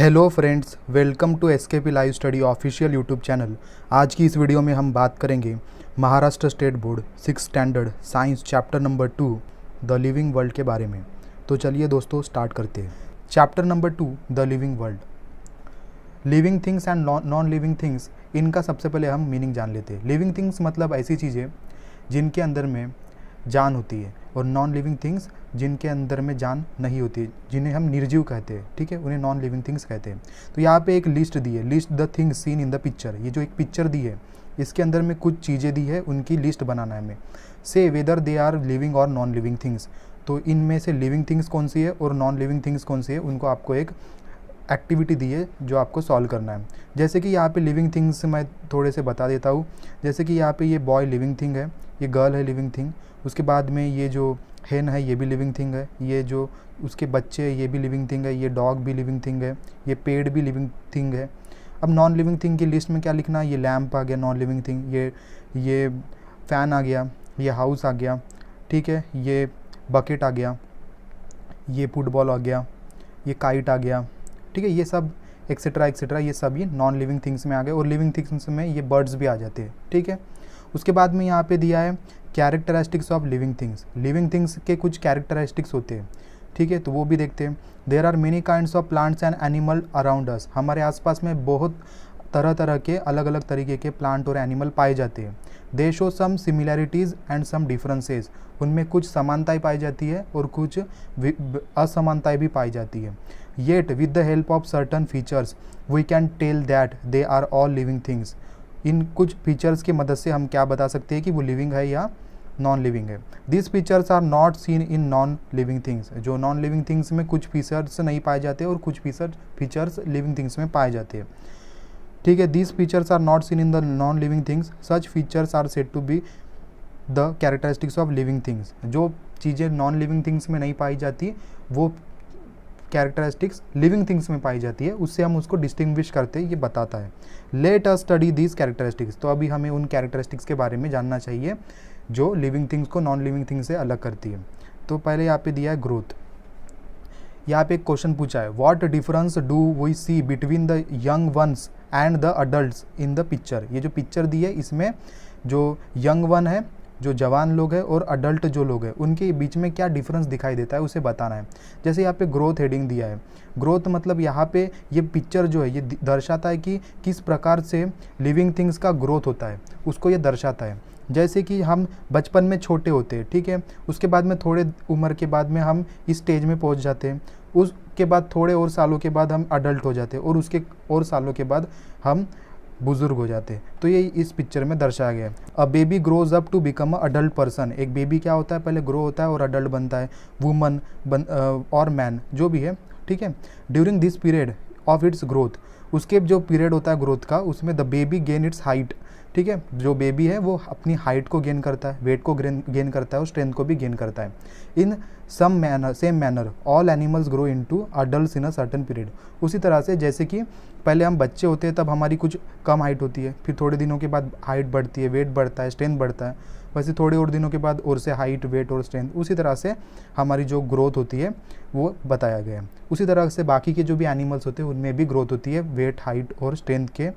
Hello friends welcome to S K P live study official YouTube channel आज की इस video में हम बात करेंगे Maharashtra state board six standard science chapter number two the living world के बारे में तो चलिए दोस्तों स्टार्ट करते हैं chapter number two the living world living things and non living things इनका सबसे पहले हम मीनिंग जान लेते हैं लिविंग थिंग्स मतलब ऐसी चीज़ें जिनके अंदर में जान होती है और नॉन लिविंग थिंग्स जिनके अंदर में जान नहीं होती जिन्हें हम निर्जीव कहते हैं ठीक है उन्हें नॉन लिविंग थिंग्स कहते हैं तो यहाँ पे एक लिस्ट दी है list the things seen in the picture ये जो एक पिक्चर दी है इसके अंदर में कुछ चीज़ें दी है उनकी लिस्ट बनाना है हमें से वेदर दे आर लिविंग और नॉन लिविंग थिंग्स तो इनमें से लिविंग थिंग्स कौन सी है और नॉन लिविंग थिंग्स कौन सी है उनको आपको एक एक्टिविटी दी है जो आपको सॉल्व करना है जैसे कि यहाँ पे लिविंग थिंग्स मैं थोड़े से बता देता हूँ जैसे कि यहाँ पे ये बॉय लिविंग थिंग है ये गर्ल है लिविंग थिंग उसके बाद में ये जो हेन है ये भी लिविंग थिंग है ये जो उसके बच्चे है ये भी लिविंग थिंग है ये डॉग भी लिविंग थिंग है ये पेड़ भी लिविंग थिंग है अब नॉन लिविंग थिंग की लिस्ट में क्या लिखना है ये लैम्प आ गया नॉन लिविंग थिंग ये ये फ़ैन आ गया ये हाउस आ गया ठीक है ये बकेट आ गया ये फुटबॉल आ गया ये काइट आ गया ठीक है ये सब एक्सेट्रा एक्सेट्रा ये सब ये नॉन लिविंग थिंग्स में आ गए और लिविंग थिंग्स में ये बर्ड्स भी आ जाते हैं ठीक है उसके बाद में यहाँ पे दिया है characteristics of living things living things के कुछ कैरेक्टरिस्टिक्स होते हैं ठीक है तो वो भी देखते हैं there are many kind of plants and animal around us हमारे आसपास में बहुत तरह तरह के अलग अलग तरीके के प्लांट और एनिमल पाए जाते हैं they show some similarities and some differences उनमें कुछ समानताएं पाई जाती है और कुछ असमानताएं भी पाई जाती है yet with the help of certain features we can tell that they are all living things इन कुछ फीचर्स की मदद से हम क्या बता सकते हैं कि वो लिविंग है या नॉन लिविंग है this features are not seen in non living things जो नॉन लिविंग थिंग्स में कुछ फीचर्स नहीं पाए जाते और कुछ फीचर फीचर्स लिविंग थिंग्स में पाए जाते हैं ठीक है this features are not seen in the non living things such features are set to be the characteristics of living things जो चीज़ें नॉन लिविंग थिंग्स में नहीं पाई जाती वो कैरेक्टरिस्टिक्स लिविंग थिंग्स में पाई जाती है उससे हम उसको डिस्टिंग्विश करते ये बताता है let us study these characteristics तो अभी हमें उन कैरेक्टरिस्टिक्स के बारे में जानना चाहिए जो लिविंग थिंग्स को नॉन लिविंग थिंग्स से अलग करती है तो पहले यहाँ पे दिया है ग्रोथ यहाँ पे एक क्वेश्चन पूछा है what difference do we see between the young ones and the adult in the picture ये जो पिक्चर दी है इसमें जो यंग वन है जो जवान लोग हैं और अडल्ट जो लोग हैं उनके बीच में क्या डिफरेंस दिखाई देता है उसे बताना है जैसे यहाँ पे ग्रोथ हेडिंग दिया है ग्रोथ मतलब यहाँ पे ये पिक्चर जो है ये दर्शाता है कि किस प्रकार से लिविंग थिंग्स का ग्रोथ होता है उसको ये दर्शाता है जैसे कि हम बचपन में छोटे होते हैं ठीक है उसके बाद में थोड़े उम्र के बाद में हम इस स्टेज में पहुँच जाते हैं उसके बाद थोड़े और सालों के बाद हम अडल्ट हो जाते हैं और उसके और सालों के बाद हम बुज़ुर्ग हो जाते हैं तो ये इस पिक्चर में दर्शाया गया a baby grows up to become a adult person एक बेबी क्या होता है पहले ग्रो होता है और अडल्ट बनता है वुमन बन और मैन जो भी है ठीक है during this period of its growth उसके जो पीरियड होता है ग्रोथ का उसमें the baby gain its height ठीक है जो बेबी है वो अपनी हाइट को गेन करता है वेट को गेन गेन करता है और स्ट्रेंथ को भी गेन करता है in some manner same manner all animals grow into adult in a certain period उसी तरह से जैसे कि पहले हम बच्चे होते हैं तब हमारी कुछ कम हाइट होती है फिर थोड़े दिनों के बाद हाइट बढ़ती है वेट बढ़ता है स्ट्रेंथ बढ़ता है वैसे थोड़े और दिनों के बाद और से हाइट वेट और स्ट्रेंथ उसी तरह से हमारी जो ग्रोथ होती है वो बताया गया है उसी तरह से बाकी के जो भी एनिमल्स होते हैं उनमें भी ग्रोथ होती है वेट हाइट और स्ट्रेंथ के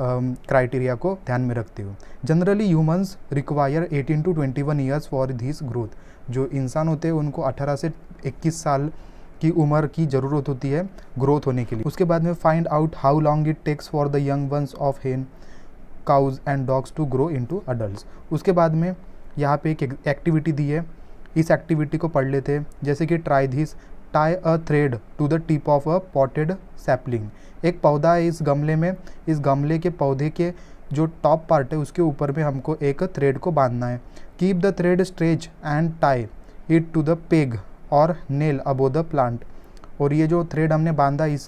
क्राइटेरिया को ध्यान में रखते हुए generally humans require 18 to 21 years for this growth जो इंसान होते हैं उनको 18 से 21 साल की उम्र की ज़रूरत होती है ग्रोथ होने के लिए उसके बाद में find out how long it takes for the young ones of hen cows and dogs to grow into adult उसके बाद में यहाँ पे एक एक्टिविटी दी है इस एक्टिविटी को पढ़ लेते हैं जैसे कि try this tie a thread to the tip of a potted sapling एक पौधा है इस गमले में इस गमले के पौधे के जो टॉप पार्ट है उसके ऊपर में हमको एक थ्रेड को बांधना है keep the thread stretch and tie it to the peg और नेल अबो द प्लांट और ये जो थ्रेड हमने बांधा इस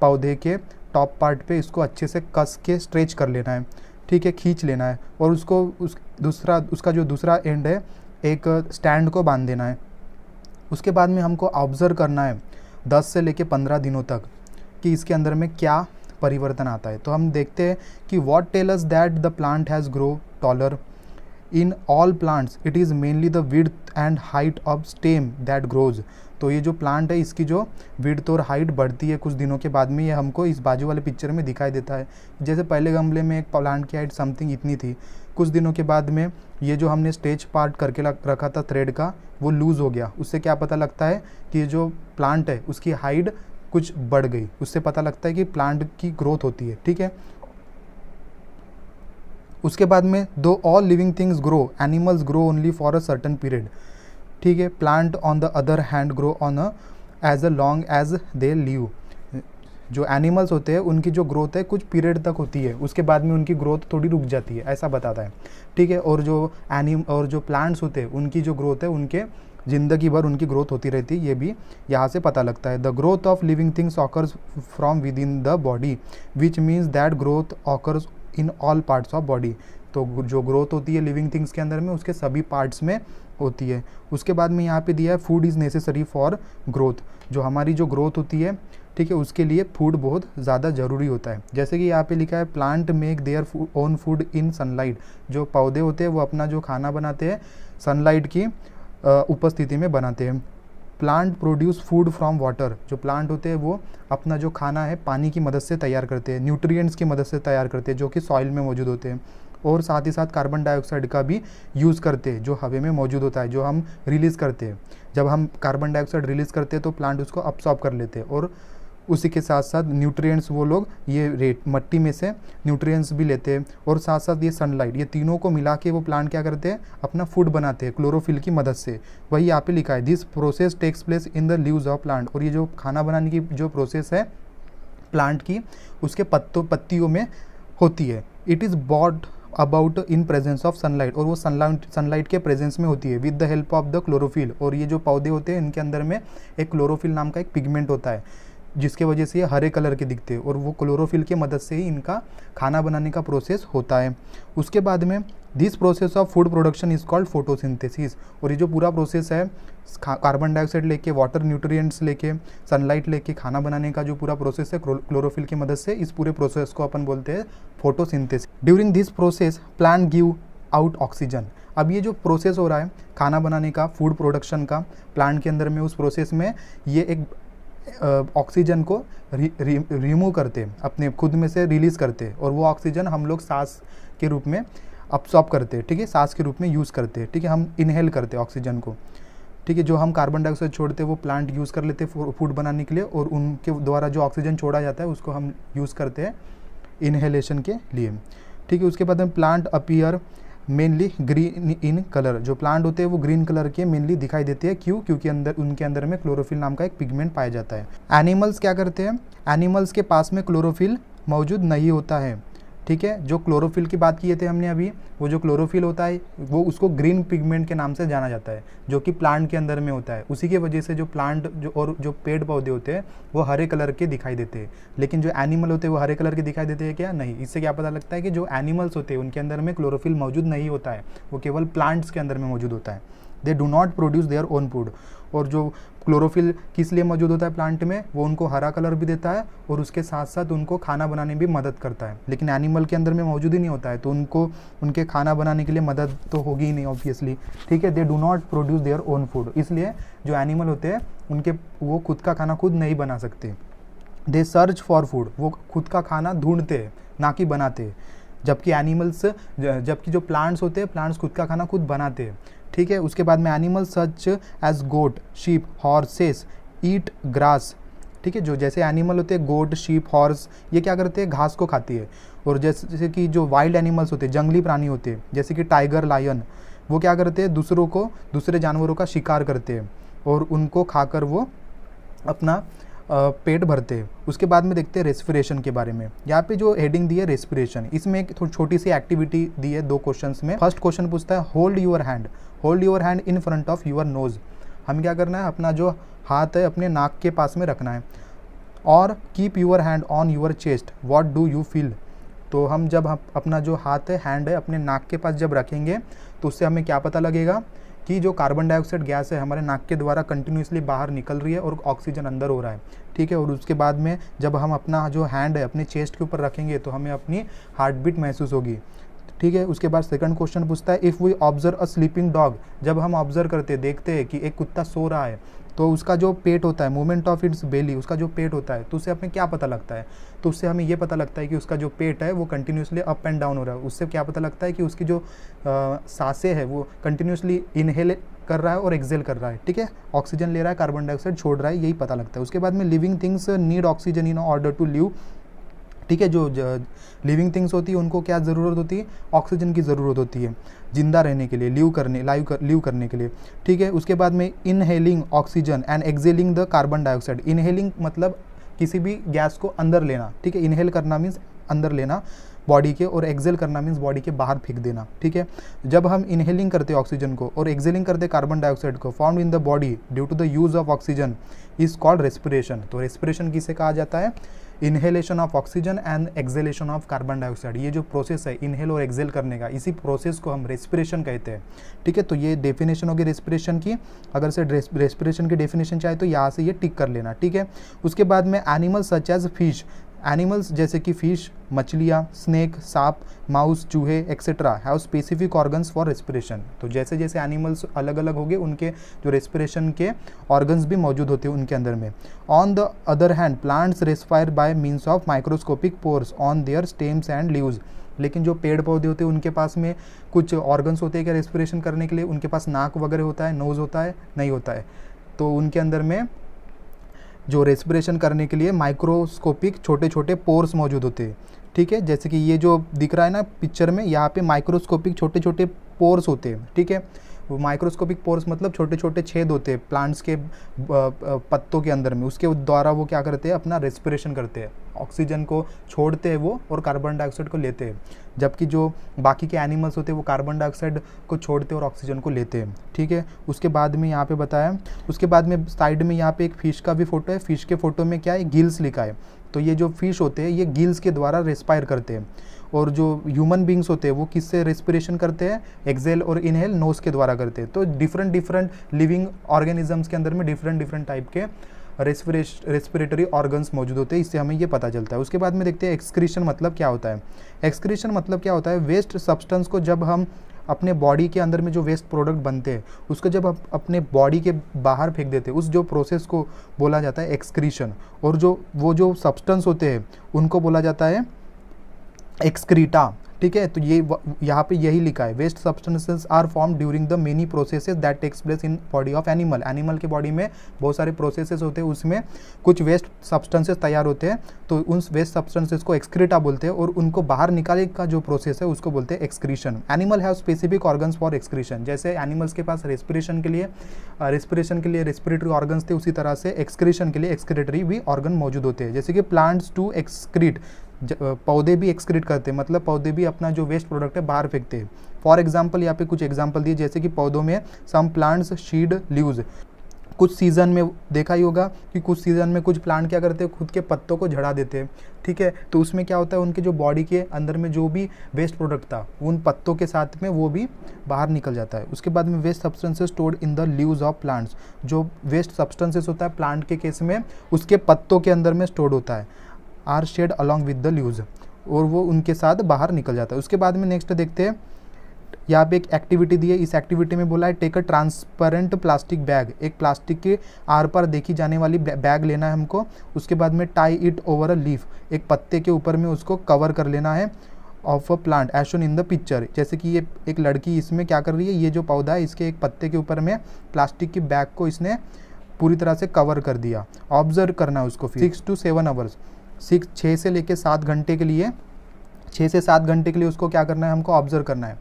पौधे के टॉप पार्ट पे इसको अच्छे से कस के स्ट्रेच कर लेना है ठीक है खींच लेना है और उसको उस दूसरा उसका जो दूसरा एंड है एक स्टैंड को बांध देना है उसके बाद में हमको ऑब्ज़र्व करना है दस से लेके पंद्रह दिनों तक कि इसके अंदर में क्या परिवर्तन आता है तो हम देखते हैं कि what tells that the plant has grow taller in all plants it is mainly the width and height of stem that grows तो ये जो प्लांट है इसकी जो विड्थ और हाइट बढ़ती है कुछ दिनों के बाद में ये हमको इस बाजू वाले पिक्चर में दिखाई देता है जैसे पहले गमले में एक प्लांट की हाइट समथिंग इतनी थी कुछ दिनों के बाद में ये जो हमने स्टेज पार्ट करके रखा था थ्रेड का वो लूज़ हो गया उससे क्या पता लगता है कि ये जो प्लांट है उसकी हाइट कुछ बढ़ गई उससे पता लगता है कि प्लांट की ग्रोथ होती है ठीक है उसके बाद में do all living things grow animals grow only for a certain period ठीक है plant on the other hand grow on as a long as they live जो एनिमल्स होते हैं उनकी जो ग्रोथ है कुछ पीरियड तक होती है उसके बाद में उनकी ग्रोथ थोड़ी रुक जाती है ऐसा बताता है ठीक है और जो एनिम और जो प्लांट्स होते हैं उनकी जो ग्रोथ है उनके ज़िंदगी भर उनकी ग्रोथ होती रहती है ये भी यहाँ से पता लगता है the growth of living things occurs from within the body which means that growth occurs in all parts of body तो जो ग्रोथ होती है लिविंग थिंग्स के अंदर में उसके सभी पार्ट्स में होती है उसके बाद में यहाँ पे दिया है food is necessary for growth जो हमारी जो ग्रोथ होती है ठीक है उसके लिए फूड बहुत ज़्यादा ज़रूरी होता है जैसे कि यहाँ पे लिखा है plant make their own food in sunlight जो पौधे होते हैं वो अपना जो खाना बनाते हैं सनलाइट की उपस्थिति में बनाते हैं plant produce food from water जो प्लांट होते हैं वो अपना जो खाना है पानी की मदद से तैयार करते हैं न्यूट्रिएंट्स की मदद से तैयार करते हैं जो कि सॉइल में मौजूद होते हैं और साथ ही साथ कार्बन डाइऑक्साइड का भी यूज़ करते हैं जो हवा में मौजूद होता है जो हम रिलीज़ करते हैं जब हम कार्बन डाइऑक्साइड रिलीज़ करते हैं तो प्लांट उसको अपसॉप कर लेते हैं और उसी के साथ साथ न्यूट्रिएंट्स वो लोग ये रेट मट्टी में से न्यूट्रिएंट्स भी लेते हैं और साथ साथ ये सनलाइट ये तीनों को मिला के वो प्लांट क्या करते हैं अपना फूड बनाते हैं क्लोरोफिल की मदद से वही यहाँ पे लिखा है this process takes place in the leaves of plant और ये जो खाना बनाने की जो प्रोसेस है प्लांट की उसके पत्तों पत्तियों में होती है it is brought about in presence of sunlight और वो सनलाइट सनलाइट के प्रेजेंस में होती है with the help of the chlorophyll और ये जो पौधे होते हैं इनके अंदर में एक क्लोरोफिल नाम का एक पिगमेंट होता है जिसके वजह से ये हरे कलर के दिखते हैं और वो क्लोरोफिल के मदद से ही इनका खाना बनाने का प्रोसेस होता है उसके बाद में this process of food production is called photosynthesis और ये जो पूरा प्रोसेस है कार्बन डाइऑक्साइड लेके वाटर न्यूट्रिएंट्स लेके सनलाइट लेके खाना बनाने का जो पूरा प्रोसेस है क्लोरोफिल की मदद से इस पूरे प्रोसेस को अपन बोलते हैं photosynthesis during this process plant give out oxygen अब ये जो प्रोसेस हो रहा है खाना बनाने का फूड प्रोडक्शन का प्लांट के अंदर में उस प्रोसेस में ये एक ऑक्सीजन को रिमूव करते अपने खुद में से रिलीज़ करते और वो ऑक्सीजन हम लोग सांस के रूप में अपसॉप करते ठीक है सांस के रूप में यूज़ करते हैं ठीक है हम इनहेल करते ऑक्सीजन को ठीक है जो हम कार्बन डाइऑक्साइड छोड़ते हैं वो प्लांट यूज़ कर लेते हैं फूड बनाने के लिए और उनके द्वारा जो ऑक्सीजन छोड़ा जाता है उसको हम यूज़ करते हैं इनहेलेशन के लिए ठीक है उसके बाद में plant appear mainly green in colour जो प्लांट होते हैं वो ग्रीन कलर के मेनली दिखाई देते हैं क्यों क्योंकि अंदर उनके अंदर में क्लोरोफिल नाम का एक पिगमेंट पाया जाता है एनिमल्स क्या करते हैं एनिमल्स के पास में क्लोरोफिल मौजूद नहीं होता है ठीक है जो क्लोरोफिल की बात किए थे हमने अभी वो जो क्लोरोफिल होता है वो उसको ग्रीन पिगमेंट के नाम से जाना जाता है जो कि प्लांट के अंदर में होता है उसी की वजह से जो प्लांट जो और जो पेड़ पौधे होते हैं वो हरे कलर के दिखाई देते हैं लेकिन जो एनिमल होते हैं वो हरे कलर के दिखाई देते हैं क्या नहीं इससे क्या पता लगता है कि जो एनिमल्स होते हैं उनके अंदर में क्लोरोफिल मौजूद नहीं होता है वो केवल प्लांट्स के अंदर में मौजूद होता है they do not produce their own food और जो क्लोरोफिल किस लिए मौजूद होता है प्लांट में वो उनको हरा कलर भी देता है और उसके साथ साथ उनको खाना बनाने में भी मदद करता है लेकिन एनिमल के अंदर में मौजूद ही नहीं होता है तो उनको उनके खाना बनाने के लिए मदद तो होगी ही नहीं ऑब्वियसली ठीक है they do not produce their own food इसलिए जो एनिमल होते हैं उनके वो खुद का खाना खुद नहीं बना सकते दे सर्च फॉर फूड वो खुद का खाना ढूंढते हैं ना कि बनाते हैं जबकि एनिमल्स जबकि जो प्लांट्स होते हैं प्लांट्स खुद का खाना खुद बनाते हैं ठीक है उसके बाद में animal such as goat sheep horses eat grass ठीक है जो जैसे एनिमल होते हैं गोट शीप हॉर्स ये क्या करते हैं घास को खाती है और जैसे कि जो वाइल्ड एनिमल्स होते हैं जंगली प्राणी होते हैं जैसे कि टाइगर लायन वो क्या करते हैं दूसरों को दूसरे जानवरों का शिकार करते हैं और उनको खाकर वो अपना पेट भरते हैं उसके बाद में देखते हैं रेस्पिरेशन के बारे में यहाँ पे जो हेडिंग दी है रेस्पिरेशन इसमें एक छोटी सी एक्टिविटी दी है दो क्वेश्चंस में फर्स्ट क्वेश्चन पूछता है hold your hand hold your hand in front of your nose हमें क्या करना है अपना जो हाथ है अपने नाक के पास में रखना है और keep your hand on your chest what do you feel तो हम जब हम अपना जो हाथ है हैंड है अपने नाक के पास जब रखेंगे तो उससे हमें क्या पता लगेगा कि जो कार्बन डाइऑक्साइड गैस है हमारे नाक के द्वारा कंटिन्यूसली बाहर निकल रही है और ऑक्सीजन अंदर हो रहा है ठीक है और उसके बाद में जब हम अपना जो हैंड है अपने चेस्ट के ऊपर रखेंगे तो हमें अपनी हार्ट बीट महसूस होगी ठीक है उसके बाद सेकंड क्वेश्चन पूछता है if we observe a sleeping dog जब हम ऑब्जर्व करते देखते हैं कि एक कुत्ता सो रहा है तो उसका जो पेट होता है मूवमेंट ऑफ इट्स बेली उसका जो पेट होता है तो उससे हमें क्या पता लगता है तो उससे हमें ये पता लगता है कि उसका जो पेट है वो कंटिन्यूसली अप एंड डाउन हो रहा है उससे क्या पता लगता है कि उसकी जो सांसें है वो कंटिन्यूसली इनहेल कर रहा है और एक्सेल कर रहा है ठीक है ऑक्सीजन ले रहा है कार्बन डाइऑक्साइड छोड़ रहा है यही पता लगता है उसके बाद में living things need oxygen in order to live ठीक है जो लिविंग थिंग्स होती है उनको क्या ज़रूरत होती है ऑक्सीजन की ज़रूरत होती है जिंदा रहने के लिए लिव करने लाइव कर लिव करने के लिए ठीक है उसके बाद में inhaling oxygen and exhaling the carbon dioxide inhaling मतलब किसी भी गैस को अंदर लेना ठीक है इनहेल करना मीन्स अंदर लेना बॉडी के और एक्जेल करना मीन्स बॉडी के बाहर फेंक देना ठीक है जब हम इनहेलिंग करते ऑक्सीजन को और एक्जेलिंग करते कार्बन डाइऑक्साइड को form in the body due to the use of oxygen is called respiration तो रेस्पिरेशन किसे कहा जाता है inhalation of oxygen and exhalation of carbon dioxide ये जो प्रोसेस है इनहेल और एक्सेल करने का इसी प्रोसेस को हम रेस्पिरेशन कहते हैं ठीक है तो ये डेफिनेशन होगी रेस्पिरेशन की अगर से रेस्पिरेशन की डेफिनेशन चाहे तो यहाँ से ये टिक कर लेना ठीक है उसके बाद में animal such as fish animals जैसे कि फिश मछलियाँ स्नेक सांप माउस चूहे etcetera have specific organs for respiration तो जैसे जैसे एनिमल्स अलग अलग होंगे उनके जो रेस्पिरेशन के ऑर्गन्स भी मौजूद होते हैं उनके अंदर में on the other hand plants respire by means of microscopic pores on their stems and leaves लेकिन जो पेड़ पौधे होते हैं उनके पास में कुछ ऑर्गन्स होते हैं क्या रेस्पिरेशन करने के लिए उनके पास नाक वगैरह होता है नोज़ होता है नहीं होता है तो उनके अंदर में जो रेस्पिरेशन करने के लिए माइक्रोस्कोपिक छोटे छोटे पोर्स मौजूद होते हैं ठीक है जैसे कि ये जो दिख रहा है ना पिक्चर में यहाँ पे माइक्रोस्कोपिक छोटे छोटे पोर्स होते हैं ठीक है माइक्रोस्कोपिक पोर्स मतलब छोटे छोटे छेद होते हैं प्लांट्स के पत्तों के अंदर में उसके द्वारा वो क्या करते हैं अपना रेस्पिरेशन करते हैं ऑक्सीजन को छोड़ते हैं वो और कार्बन डाइऑक्साइड को लेते हैं जबकि जो बाकी के एनिमल्स होते हैं वो कार्बन डाइऑक्साइड को छोड़ते हैं और ऑक्सीजन को लेते हैं ठीक है उसके बाद में यहाँ पे बताया उसके बाद में साइड में यहाँ पे एक फ़िश का भी फ़ोटो है फ़िश के फ़ोटो में क्या है गिल्स लिखा है तो ये जो फिश होते हैं ये गिल्स के द्वारा रेस्पायर करते हैं और जो ह्यूमन बींग्स होते हैं वो किससे रेस्पिरेशन करते हैं एक्जेल और इनहेल नोज के द्वारा करते हैं तो डिफरेंट डिफरेंट लिविंग ऑर्गेनिजम्स के अंदर में डिफरेंट डिफरेंट टाइप के रेस्पिरेश रेस्पिरेटरी ऑर्गन्स मौजूद होते हैं इससे हमें ये पता चलता है उसके बाद में देखते हैं एक्सक्रीशन मतलब क्या होता है एक्सक्रीशन मतलब क्या होता है वेस्ट सब्सटेंस को जब हम अपने बॉडी के अंदर में जो वेस्ट प्रोडक्ट बनते हैं उसको जब हम अपने बॉडी के बाहर फेंक देते हैं उस जो प्रोसेस को बोला जाता है एक्सक्रीशन और जो वो जो सब्सटेंस होते हैं उनको बोला जाता है एक्सक्रीटा ठीक है तो ये यहाँ पे यही लिखा है waste substances are form during the many processes that takes place in body of animal animal के बॉडी में बहुत सारे प्रोसेसेस होते हैं उसमें कुछ वेस्ट सब्सटेंसेस तैयार होते हैं तो उन वेस्ट सब्सटेंसेस को एक्सक्रीटा बोलते हैं और उनको बाहर निकालने का जो प्रोसेस है उसको बोलते हैं excretion animal have specific organs for excretion जैसे एनिमल्स के पास रेस्पिरेशन के लिए रेस्पिरेशन के लिए रेस्पिरेटरी ऑर्गन्स थे उसी तरह से एक्सक्रीशन के लिए एक्सक्रेटरी भी ऑर्गन मौजूद होते हैं जैसे कि प्लांट्स टू एक्सक्रीट पौधे भी एक्सक्रीट करते हैं मतलब पौधे भी अपना जो वेस्ट प्रोडक्ट है बाहर फेंकते हैं फॉर एग्जाम्पल यहाँ पे कुछ एग्जाम्पल दिए जैसे कि पौधों में सम प्लांट्स शीड लूज़ कुछ सीज़न में देखा ही होगा कि कुछ सीज़न में कुछ प्लांट क्या करते हैं खुद के पत्तों को झड़ा देते हैं ठीक है तो उसमें क्या होता है उनके जो बॉडी के अंदर में जो भी वेस्ट प्रोडक्ट था उन पत्तों के साथ में वो भी बाहर निकल जाता है उसके बाद में waste substances stored in the leaves of plants जो वेस्ट सब्सटेंसेस होता है प्लांट के केस में उसके पत्तों के अंदर में स्टोर्ड होता है are shed along with the leaves और वो उनके साथ बाहर निकल जाता है उसके बाद में नेक्स्ट देखते हैं यहाँ पे एक एक्टिविटी दी है इस एक्टिविटी में बोला है take a transparent plastic bag एक प्लास्टिक के आर पर देखी जाने वाली बैग लेना है हमको उसके बाद में tie it over a leaf एक पत्ते के ऊपर में उसको कवर कर लेना है of a plantation in the picture जैसे कि ये एक लड़की इसमें क्या कर रही है ये जो पौधा है इसके एक पत्ते के ऊपर में प्लास्टिक की बैग को इसने पूरी तरह से कवर कर दिया ऑब्जर्व करना है उसको फिर six to seven hours six छः से लेके सात घंटे के लिए छः से सात घंटे के लिए उसको क्या करना है हमको ऑब्जर्व करना है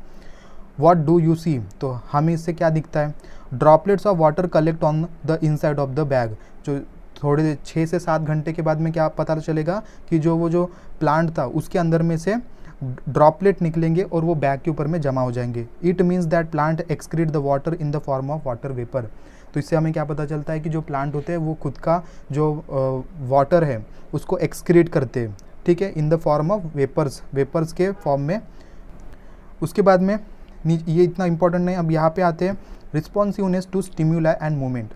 वॉट डू यू सी तो हमें इससे क्या दिखता है droplets of water collect on the inside of the bag जो थोड़े छः से सात घंटे के बाद में क्या पता चलेगा कि जो वो जो प्लांट था उसके अंदर में से ड्रॉपलेट निकलेंगे और वो बैग के ऊपर में जमा हो जाएंगे it means that plant excrete the water in the form of water vapour तो इससे हमें क्या पता चलता है कि जो प्लांट होते हैं वो खुद का जो वाटर है उसको एक्सक्रिएट करते हैं ठीक है in the form of vapours vapours के फॉर्म में उसके बाद में ये इतना इंपॉर्टेंट नहीं अब यहाँ पे आते हैं responsiveness to stimuli and movement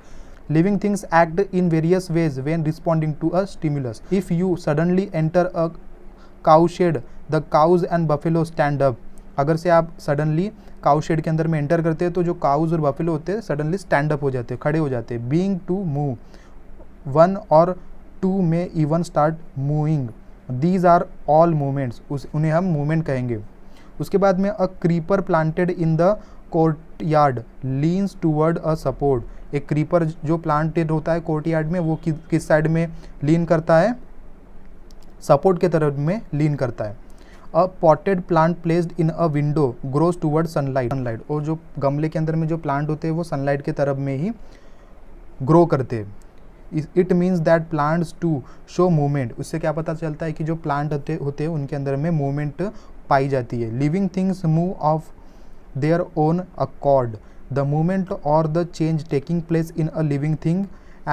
living things act in various ways when responding to a stimulus if you suddenly enter a cow shed the cows and buffalo stand up अगर से आप सडनली काउ शेड के अंदर में enter करते हैं तो जो काउज और बफिलो होते हैं सडनली स्टैंड अप हो जाते हैं खड़े हो जाते हैं बींग टू मूव वन और टू में even start moving these are all movements उस उन्हें हम मूवमेंट कहेंगे उसके बाद में a creeper planted in the courtyard leans toward a support एक क्रीपर जो प्लांटेड होता है कोर्ट यार्ड में वो कि, किस साइड में लीन करता है सपोर्ट के तरफ में लीन करता है a potted plant placed in a window grows toward sunlight sunlight और जो गमले के अंदर में जो प्लांट होते हैं वो सनलाइट के तरफ में ही ग्रो करते हैं it means that plants to show movement उससे क्या पता चलता है कि जो प्लांट होते होते हैं उनके अंदर में मूवमेंट पाई जाती है living things move of their own accord the movement और the change taking place in a living thing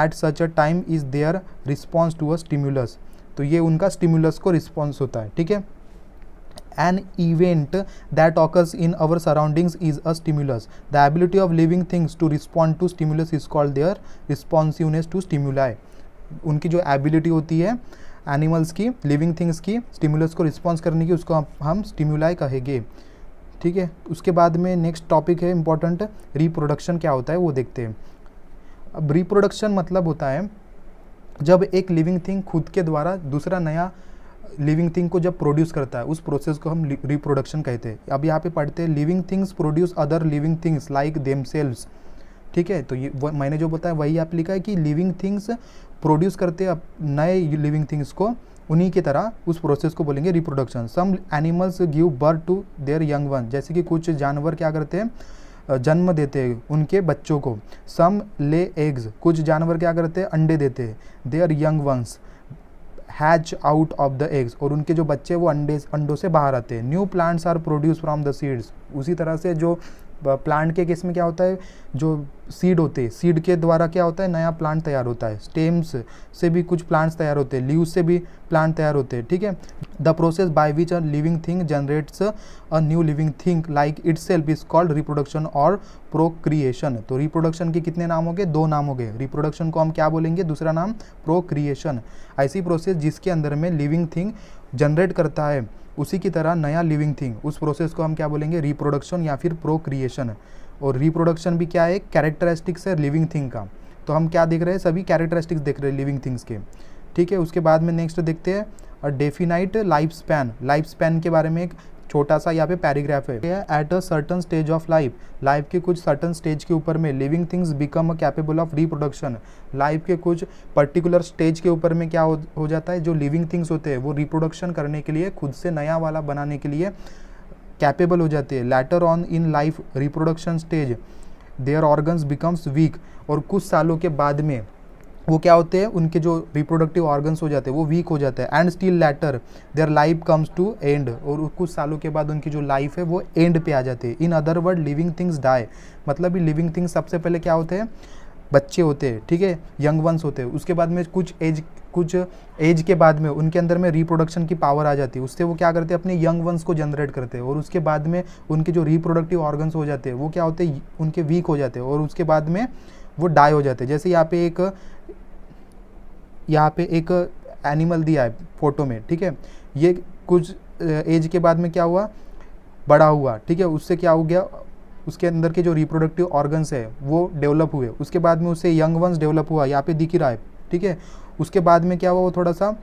at such a time is their response to a stimulus तो ये उनका स्टिम्यूलस को रिस्पॉन्स होता है ठीक है an event that occurs in our surroundings is a stimulus. The ability of living things to respond to stimulus is called their responsiveness to stimuli. उनकी जो एबिलिटी होती है एनिमल्स की लिविंग थिंग्स की स्टिमुलस को रिस्पॉन्स करने की उसको हम स्टिमुलाई कहेंगे ठीक है उसके बाद में नेक्स्ट टॉपिक है इम्पॉर्टेंट रिप्रोडक्शन क्या होता है वो देखते हैं अब रिप्रोडक्शन मतलब होता है जब एक लिविंग थिंग खुद के द्वारा दूसरा नया लिविंग थिंग को जब प्रोड्यूस करता है उस प्रोसेस को हम रिप्रोडक्शन कहते हैं अब यहाँ पे पढ़ते हैं living things produce other living things like them ठीक है तो ये मैंने जो बताया वही आप लिखा है कि लिविंग थिंग्स प्रोड्यूस करते हैं नए लिविंग थिंग्स को उन्हीं की तरह उस प्रोसेस को बोलेंगे reproduction some animals give birth to their young one जैसे कि कुछ जानवर क्या करते हैं जन्म देते हैं उनके बच्चों को सम ले एग्स कुछ जानवर क्या करते हैं अंडे देते हैं their young ones hatch out of the eggs और उनके जो बच्चे वो अंडे अंडों से बाहर आते हैं new plants are produce from the seeds उसी तरह से जो प्लांट के केस में क्या होता है जो सीड होते हैं सीड के द्वारा क्या होता है नया प्लांट तैयार होता है स्टेम्स से भी कुछ प्लांट्स तैयार होते हैं लीव से भी प्लांट तैयार होते हैं ठीक है the process by which a living thing generates a new living thing like itself is called reproduction और प्रोक्रिएशन तो रिप्रोडक्शन के कितने नाम हो गए दो नाम हो गए रिप्रोडक्शन को हम क्या बोलेंगे दूसरा नाम प्रोक्रिएशन ऐसी प्रोसेस जिसके अंदर में लिविंग थिंग जनरेट करता है उसी की तरह नया लिविंग थिंग उस प्रोसेस को हम क्या बोलेंगे रिप्रोडक्शन या फिर प्रोक्रिएशन और रिप्रोडक्शन भी क्या है कैरेक्टरिस्टिक्स है लिविंग थिंग का तो हम क्या देख रहे हैं सभी कैरेक्टरिस्टिक्स देख रहे हैं लिविंग थिंग्स के ठीक है उसके बाद में नेक्स्ट देखते हैं definite life span life span के बारे में एक छोटा सा यहाँ पे पैराग्राफ है at a certain stage of life life के कुछ सर्टन स्टेज के ऊपर में living things become a capable of reproduction life के कुछ पर्टिकुलर स्टेज के ऊपर में क्या हो, हो जाता है जो लिविंग थिंग्स होते हैं वो रिप्रोडक्शन करने के लिए खुद से नया वाला बनाने के लिए कैपेबल हो जाते हैं later on in life reproduction stage their organs becomes weak और कुछ सालों के बाद में वो क्या होते हैं उनके जो रिप्रोडक्टिव ऑर्गन्स हो जाते हैं वो वीक हो जाते हैं and still later their life comes to end और कुछ सालों के बाद उनकी जो लाइफ है वो एंड पे आ जाती है in other word living things die मतलब ये लिविंग थिंग्स सबसे पहले क्या होते हैं बच्चे होते हैं ठीक है यंग वंस होते हैं उसके बाद में कुछ एज कुछ एज के बाद में उनके अंदर में रिप्रोडक्शन की पावर आ जाती है उससे वो क्या करते हैं अपने यंग वंस को जनरेट करते हैं और उसके बाद में उनके जो रिप्रोडक्टिव ऑर्गन्स हो जाते हैं वो क्या होते हैं उनके वीक हो जाते हैं और उसके बाद में वो डाई हो जाते हैं जैसे यहाँ पे एक यहाँ पे एक एनिमल दिया है फोटो में ठीक है ये कुछ एज के बाद में क्या हुआ बड़ा हुआ ठीक है उससे क्या हो गया उसके अंदर के जो रिप्रोडक्टिव ऑर्गन्स है वो डेवलप हुए उसके बाद में उससे यंग वंस डेवलप हुआ यहाँ पे दिख ही रहा है ठीक है उसके बाद में क्या हुआ वो थोड़ा सा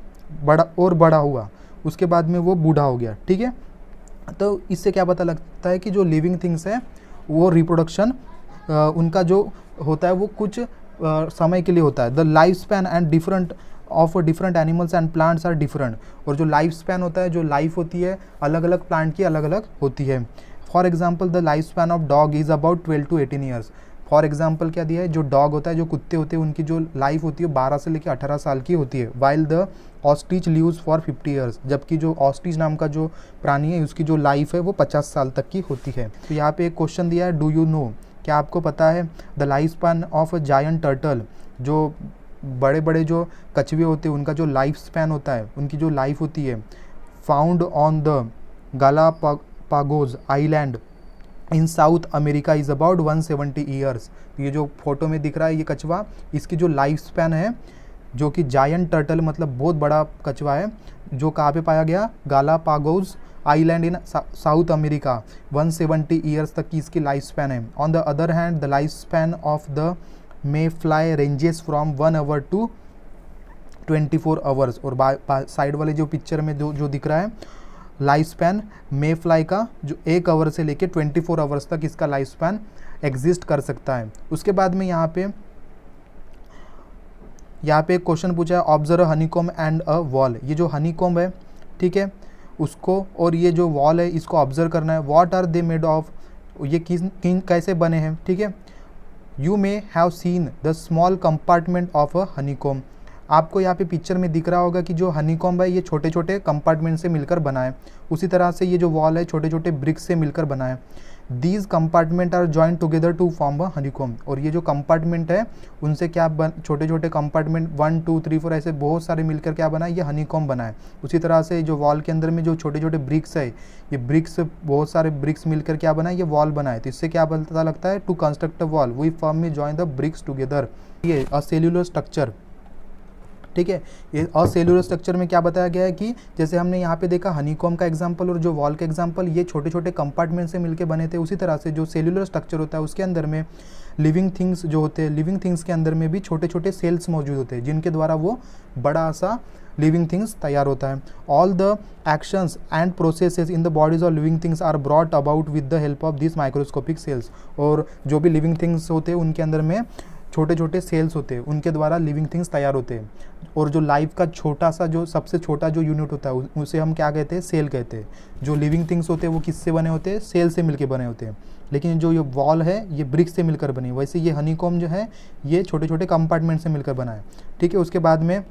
बड़ा और बड़ा हुआ उसके बाद में वो बूढ़ा हो गया ठीक है तो इससे क्या पता लगता है कि जो लिविंग थिंग्स हैं वो रिप्रोडक्शन उनका जो होता है वो कुछ समय के लिए होता है the life span and different of different animals and plants are different और जो लाइफ स्पैन होता है जो लाइफ होती है अलग अलग प्लांट की अलग अलग होती है for example the life span of dog is about twelve to eighteen years for example क्या दिया है जो डॉग होता है जो कुत्ते होते हैं उनकी जो लाइफ होती है बारह से लेकर अठारह साल की होती है while the ostrich lives for fifty years जबकि जो ऑस्टिच नाम का जो प्राणी है उसकी जो लाइफ है वो पचास साल तक की होती है तो यहाँ पे एक क्वेश्चन दिया है डू यू नो क्या आपको पता है the life span of a giant turtle जो बड़े बड़े जो कछुए होते हैं उनका जो लाइफ स्पैन होता है उनकी जो लाइफ होती है found on the Galapagos island in South America is about 170 years ये जो फोटो में दिख रहा है ये कछुआ इसकी जो लाइफ स्पैन है जो कि जायंट टर्टल मतलब बहुत बड़ा कछुआ है जो कहाँ पे पाया गया Galapagos island in South America 170 years तक की इसकी लाइफ स्पैन है on the other hand the life span of the mayfly ranges from one hour to 24 hours और साइड वाले जो पिक्चर में जो जो दिख रहा है लाइफ स्पैन मे फ्लाई का जो एक आवर से लेके 24 आवर्स तक इसका लाइफ स्पैन एग्जिस्ट कर सकता है उसके बाद में यहाँ पे यहाँ पे एक क्वेश्चन पूछा है observe honeycomb and a wall ये जो हनीकॉम है ठीक है उसको और ये जो वॉल है इसको ऑब्जर्व करना है what are they made of ये किन किन कैसे बने हैं ठीक है you may have seen the small compartment of a honeycomb आपको यहाँ पे पिक्चर में दिख रहा होगा कि जो हनीकॉम्ब है ये छोटे छोटे कंपार्टमेंट से मिलकर बना है उसी तरह से ये जो वॉल है छोटे छोटे ब्रिक्स से मिलकर बना है these compartment are join together to form a honeycomb और ये जो कंपार्टमेंट है उनसे क्या बन छोटे छोटे compartment one two three four ऐसे बहुत सारे मिलकर क्या बना है ये हनीकॉम बना है उसी तरह से जो वॉल के अंदर में जो छोटे छोटे ब्रिक्स है ये ब्रिक्स बहुत सारे ब्रिक्स मिलकर क्या बना है ये वॉल बना है तो इससे क्या पता लगता है to construct a wall we form में ज्वाइन द ब्रिक्स टुगेदर ये अ सेल्यूलर स्ट्रक्चर ठीक है ये और सेलुलर स्ट्रक्चर में क्या बताया गया है कि जैसे हमने यहाँ पे देखा हनीकॉम का एग्जाम्पल और जो वॉल का एग्जाम्पल ये छोटे छोटे कंपार्टमेंट से मिलकर बने थे उसी तरह से जो सेलुलर स्ट्रक्चर होता है उसके अंदर में लिविंग थिंग्स जो होते हैं लिविंग थिंग्स के अंदर में भी छोटे छोटे सेल्स मौजूद होते हैं जिनके द्वारा वो बड़ा सा लिविंग थिंग्स तैयार होता है all the actions and processes in the bodies of living things are brought about with the help of this microscopic cells और जो भी लिविंग थिंग्स होते हैं उनके अंदर में छोटे छोटे सेल्स होते हैं उनके द्वारा लिविंग थिंग्स तैयार होते हैं और जो लाइफ का छोटा सा जो सबसे छोटा जो यूनिट होता है उसे हम क्या कहते हैं सेल कहते हैं जो लिविंग थिंग्स होते हैं वो किससे बने होते हैं सेल से मिलकर बने होते हैं लेकिन जो ये वॉल है ये ब्रिक से मिलकर बनी वैसे ये हनीकॉम जो है ये छोटे छोटे कंपार्टमेंट से मिलकर बना है ठीक है उसके बाद में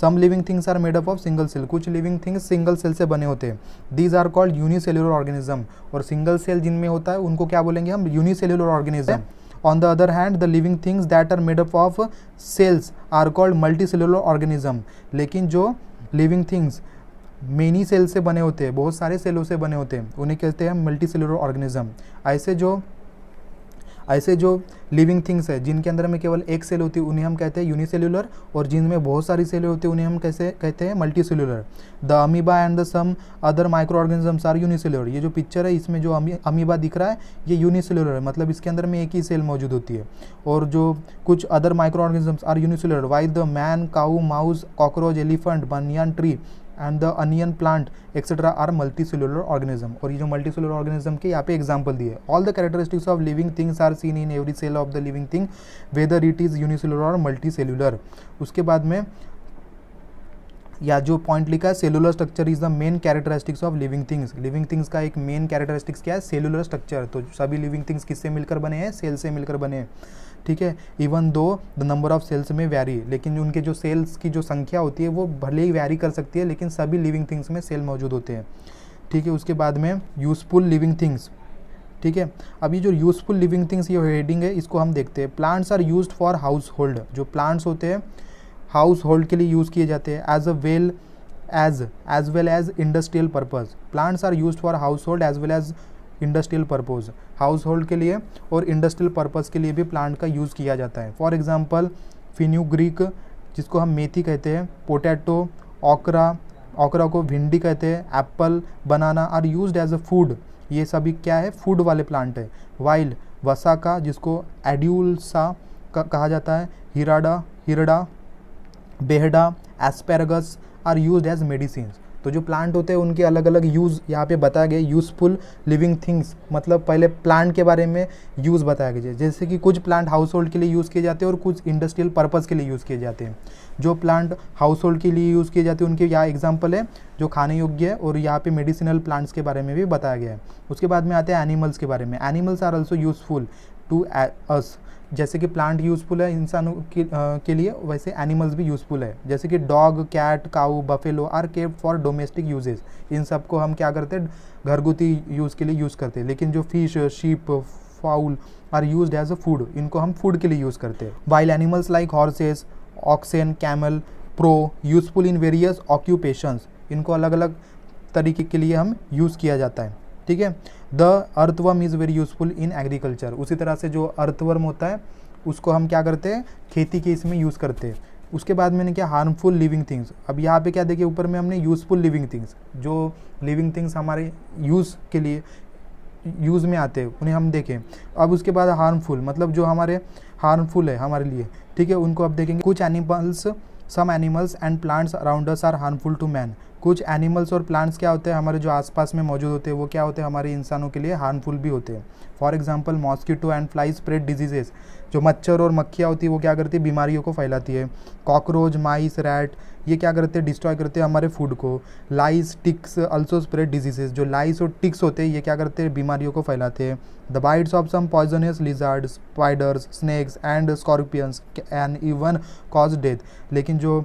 some living things are made up of single cell कुछ लिविंग थिंग्स सिंगल सेल से बने होते हैं these are called unicellular organism और सिंगल सेल जिनमें होता है उनको क्या बोलेंगे हम unicellular organism On the other hand, the living things that are made up of cells are called multicellular organism. लेकिन जो living things मेनी सेल से बने होते हैं बहुत सारे सेलों से बने होते हैं उन्हें कहते हैं मल्टी सेलुलर ऑर्गेनिज्म ऐसे जो ऐसे जो लिविंग थिंग्स है जिनके अंदर में केवल एक सेल होती है उन्हें हम कहते हैं यूनिसेल्युलर और जिनमें बहुत सारी सेल होती है उन्हें हम कैसे कहते हैं multicellular the amoeba and the some other microorganisms are unicellular ये जो पिक्चर है इसमें जो अमीबा दिख रहा है ये यूनिसेल्युलर है मतलब इसके अंदर में एक ही सेल मौजूद होती है और जो कुछ other microorganisms are unicellular why the man cow mouse cockroach elephant banyan tree and the onion plant etcetera are multicellular organism और ये जो मल्टी सेलुलर ऑर्गेनिज्म के यहाँ पे एग्जाम्पल दिए all the characteristics of living things are seen in every cell of the living thing whether it is unicellular और multicellular उसके बाद में या जो पॉइंट लिखा है cellular structure is the main characteristics of living things living things का एक मेन कैरेक्टरिस्टिक्स क्या है सेलुलर स्ट्रक्चर तो सभी लिविंग थिंग्स किससे मिलकर बने हैं सेल से मिलकर बने हैं ठीक है even though the number of cells may vary लेकिन उनके जो सेल्स की जो संख्या होती है वो भले ही वैरी कर सकती है लेकिन सभी लिविंग थिंग्स में सेल मौजूद होते हैं ठीक है उसके बाद में यूज़फुल लिविंग थिंग्स ठीक है अब ये जो यूज़फुल लिविंग थिंग्स ये हेडिंग है इसको हम देखते हैं plants are use for household जो प्लांट्स होते हैं हाउस होल्ड के लिए यूज़ किए जाते हैं as a well as as well as industrial purpose plants are use for household as well as industrial purpose household के लिए और इंडस्ट्रियल पर्पज़ के लिए भी प्लांट का यूज़ किया जाता है फॉर एग्ज़ाम्पल फिन्यूग्रीक जिसको हम मेथी कहते हैं पोटैटो ओकरा ओकरा को भिंडी कहते हैं apple banana are use as a food ये सभी क्या है फूड वाले प्लांट है वाइल का जिसको एड्यूलसा कहा जाता है हिराडा हिरडा बेहडा asparagus are use as medicine तो जो प्लांट होते हैं उनके अलग अलग यूज़ यहाँ पे बताया गया यूज़फुल लिविंग थिंग्स मतलब पहले प्लांट के बारे में यूज़ बताया गया जैसे कि कुछ प्लांट हाउस होल्ड के लिए यूज़ किए जाते हैं और कुछ इंडस्ट्रियल पर्पज़ के लिए यूज़ किए जाते हैं जो प्लांट हाउस होल्ड के लिए यूज़ किए जाते हैं उनके यहाँ एग्जाम्पल है जो खाने योग्य है और यहाँ पे मेडिसिनल प्लांट्स के बारे में भी बताया गया है उसके बाद में आते हैं एनिमल्स के बारे में animals are also useful to us जैसे कि प्लांट यूज़फुल है इंसानों के, लिए वैसे एनिमल्स भी यूज़फुल है जैसे कि dog cat cow buffalo are kept for domestic uses इन सब को हम क्या करते हैं घरगुती यूज़ के लिए यूज़ करते हैं लेकिन जो fish sheep fowl are use as a food इनको हम फूड के लिए यूज़ करते हैं while animals like horses oxen camel prove useful in various occupations इनको अलग अलग तरीके के लिए हम यूज़ किया जाता है ठीक है the earthworm is very useful in agriculture उसी तरह से जो अर्थवर्म होता है उसको हम क्या करते हैं खेती के इसमें यूज़ करते हैं उसके बाद मैंने क्या हार्मफुल लिविंग थिंग्स अब यहाँ पे क्या देखिए ऊपर में हमने यूज़फुल लिविंग थिंग्स जो लिविंग थिंग्स हमारे यूज़ के लिए यूज़ में आते हैं उन्हें हम देखें अब उसके बाद हार्मफुल मतलब जो हमारे हार्मफुल है हमारे लिए ठीक है उनको अब देखेंगे कुछ animals some animals and plants around us are harmful to man कुछ एनिमल्स और प्लांट्स क्या होते हैं हमारे जो आसपास में मौजूद होते हैं वो क्या होते हैं हमारे इंसानों के लिए हार्मफुल भी होते हैं for example mosquito and fly spread diseases जो मच्छर और मक्खियाँ होती है वो क्या करती है बीमारियों को फैलाती है कॉकरोच माइस रैट ये क्या करते हैं डिस्ट्रॉय करते हैं हमारे फूड को lice ticks also spread diseases जो लाइस और टिक्स होते हैं ये क्या करते हैं बीमारियों को फैलाते हैं the bites of some poisonous lizard spiders snakes and scorpions and even cause death लेकिन जो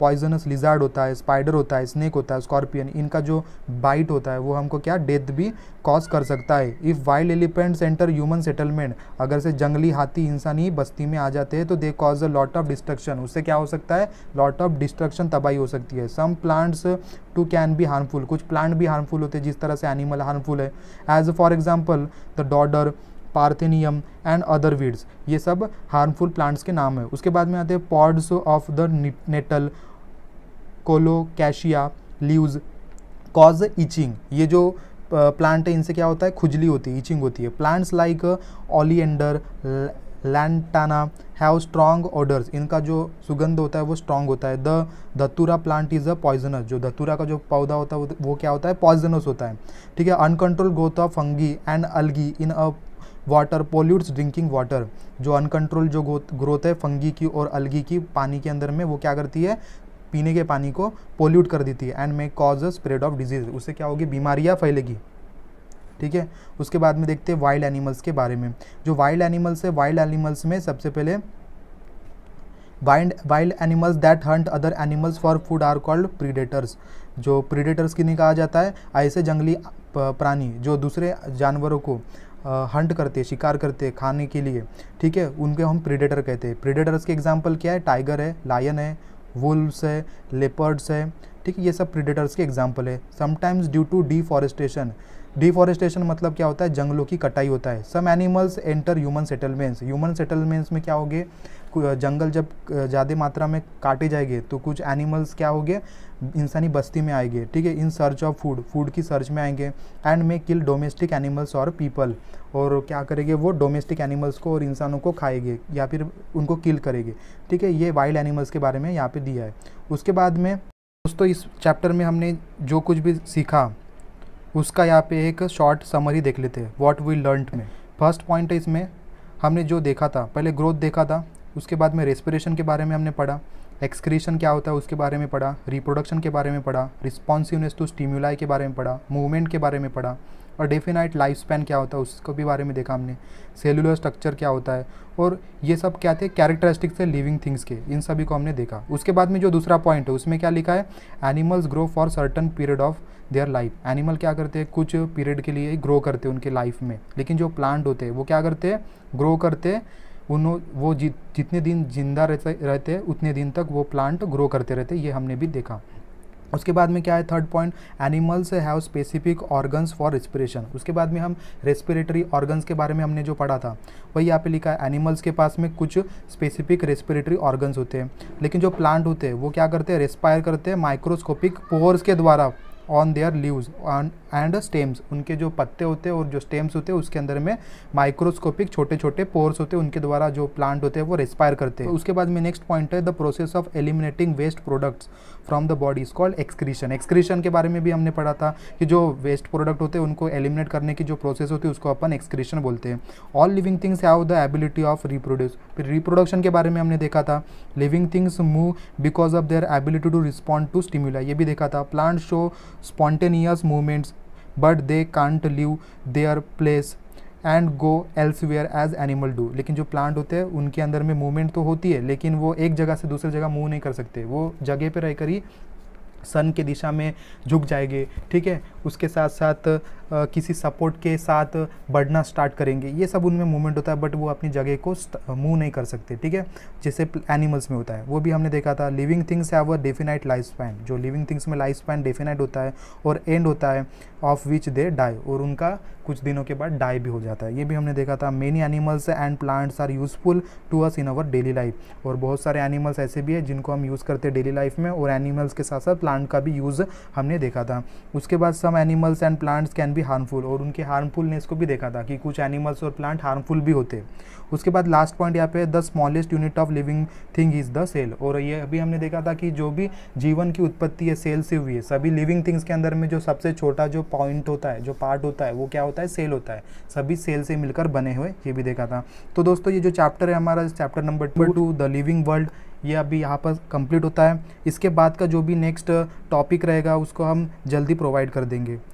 पॉइजनस लिजार्ड होता है स्पाइडर होता है स्नेक होता है स्कॉर्पियन इनका जो बाइट होता है वो हमको क्या डेथ भी कॉज कर सकता है if wild elephant enter human settlement अगर से जंगली हाथी इंसानी बस्ती में आ जाते हैं तो they cause a lot of destruction उससे क्या हो सकता है लॉट ऑफ डिस्ट्रक्शन तबाही हो सकती है सम प्लांट्स टू कैन भी हार्मफुल कुछ प्लांट भी हार्मफुल होते हैं जिस तरह से एनिमल हार्मफुल है as for example the dodder parthenium and other weeds ये सब हार्मफुल प्लांट्स के नाम है उसके बाद में आते हैं pods of the nettle colocasia leaves cause itching ये जो प्लांट है इनसे क्या होता है खुजली होती है इचिंग होती है plants like oleander lantana have strong odours इनका जो सुगंध होता है वो स्ट्रॉन्ग होता है द धतूरा प्लांट इज अ पॉइजनस जो धतूरा का जो पौधा होता है वो क्या होता है पॉइजनस होता है ठीक है uncontrolled growth of fungi and algae in a water pollutes drinking water जो अनकंट्रोल जो ग्रोथ है फंगी की और अलगी की पानी के अंदर में वो क्या करती है पीने के पानी को पोल्यूट कर देती है and may cause spread of disease उससे क्या होगी बीमारियाँ फैलेगी ठीक है उसके बाद में देखते हैं वाइल्ड एनिमल्स के बारे में जो वाइल्ड एनिमल्स है वाइल्ड एनिमल्स में सबसे पहले wild wild animals that hunt other animals for food are called predators जो प्रीडेटर्स नहीं कहा जाता है ऐसे जंगली प्राणी जो दूसरे जानवरों को हंट करते हैं शिकार करते हैं खाने के लिए ठीक है उनके हम प्रीडेटर कहते हैं प्रीडेटर्स के एग्जाम्पल क्या है टाइगर है लायन है वुल्फ्स है लेपर्ड्स है ठीक है ये सब प्रीडेटर्स के एग्जाम्पल है sometimes due to deforestation deforestation मतलब क्या होता है जंगलों की कटाई होता है some animals enter human settlements human settlements में क्या हो गए जंगल जब ज़्यादा मात्रा में काटे जाएंगे तो कुछ एनिमल्स क्या होंगे इंसानी बस्ती में आएंगे ठीक है in search of food food की सर्च में आएंगे and may kill domestic animals और पीपल और क्या करेंगे वो डोमेस्टिक एनिमल्स को और इंसानों को खाएंगे या फिर उनको किल करेंगे ठीक है ये वाइल्ड एनिमल्स के बारे में यहाँ पर दिया है उसके बाद में दोस्तों इस चैप्टर में हमने जो कुछ भी सीखा उसका यहाँ पे एक शॉर्ट समरी देख लेते हैं व्हाट वी लर्न में फर्स्ट पॉइंट है इसमें हमने जो देखा था पहले ग्रोथ देखा था उसके बाद में रेस्पिरेशन के बारे में हमने पढ़ा एक्सक्रीशन क्या होता है उसके बारे में पढ़ा रिप्रोडक्शन के बारे में पढ़ा रिस्पॉन्सिवनेस टू स्टिम्यूलाई के बारे में पढ़ा मूवमेंट के बारे में पढ़ा और डेफिनाइट लाइफ स्पैन क्या होता है उसको भी बारे में देखा हमने सेलुलर स्ट्रक्चर क्या होता है और ये सब क्या थे कैरेक्टरिस्टिक्स है लिविंग थिंग्स के इन सभी को हमने देखा उसके बाद में जो दूसरा पॉइंट है उसमें क्या लिखा है animals grow for certain period of their life animal क्या करते हैं कुछ पीरियड के लिए ग्रो करते हैं उनके लाइफ में लेकिन जो प्लांट होते हैं वो क्या करते हैं ग्रो करते हैं उन्हों वो जित जितने दिन जिंदा रहते रहते हैं उतने दिन तक वो प्लांट ग्रो करते रहते हैं ये हमने भी देखा उसके बाद में क्या है third point animals have specific organs for respiration उसके बाद में हम रेस्पिरेटरी ऑर्गन्स के बारे में हमने जो पढ़ा था वही यहाँ पे लिखा है एनिमल्स के पास में कुछ स्पेसिफिक रेस्पिरेटरी ऑर्गन्स होते हैं लेकिन जो प्लांट होते हैं वो क्या करते हैं रेस्पायर करते हैं माइक्रोस्कोपिक पोर्स के द्वारा on their leaves and stems उनके जो पत्ते होते हैं और जो स्टेम्स होते हैं उसके अंदर में माइक्रोस्कोपिक छोटे छोटे पोर्स होते हैं उनके द्वारा जो प्लांट होते हैं वो रिस्पायर करते हैं तो उसके बाद में नेक्स्ट पॉइंट है the process of eliminating waste products from the body is called excretion excretion के बारे में भी हमने पढ़ा था कि जो वेस्ट प्रोडक्ट होते हैं उनको एलिमिनेट करने की जो प्रोसेस होती है उसको अपन एक्सक्रीशन बोलते हैं all living things have the ability of reproduce फिर रिप्रोडक्शन के बारे में हमने देखा था living things move because of their ability to respond to stimuli ये भी देखा था plant show spontaneous movements but they can't leave their place and go elsewhere as animal do लेकिन जो प्लांट होते हैं उनके अंदर में मूवमेंट तो होती है लेकिन वो एक जगह से दूसरी जगह मूव नहीं कर सकते वो जगह पर रहकर ही सन के दिशा में झुक जाएंगे ठीक है उसके साथ साथ किसी सपोर्ट के साथ बढ़ना स्टार्ट करेंगे ये सब उनमें मूवमेंट होता है बट वो अपनी जगह को मूव नहीं कर सकते ठीक है जैसे एनिमल्स में होता है वो भी हमने देखा था living things have a definite life span जो लिविंग थिंग्स में लाइफ स्पैन डेफिनाइट होता है और एंड होता है ऑफ विच दे डाई और उनका कुछ दिनों के बाद डाई भी हो जाता है ये भी हमने देखा था many animals and plants are useful to us in our daily life और बहुत सारे एनिमल्स ऐसे भी हैं जिनको हम यूज़ करते हैं डेली लाइफ में और एनिमल्स के साथ साथ प्लांट का भी यूज़ हमने देखा था उसके बाद some animals and plants can be भी हार्मफुल और उनके हार्मफुलनेस को भी देखा था कि कुछ एनिमल्स और प्लांट हार्मफुल भी होते उसके बाद लास्ट पॉइंट यहाँ पे the smallest unit of living thing is the cell और ये अभी हमने देखा था कि जो भी जीवन की उत्पत्ति है सेल से हुई है सभी लिविंग थिंग्स के अंदर में जो सबसे छोटा जो पॉइंट होता है जो पार्ट होता है वो क्या होता है सेल होता है सभी सेल से मिलकर बने हुए ये भी देखा था तो दोस्तों ये जो चैप्टर है हमारा chapter number two the living world ये अभी यहाँ पर कंप्लीट होता है इसके बाद का जो भी नेक्स्ट टॉपिक रहेगा उसको हम जल्दी प्रोवाइड कर देंगे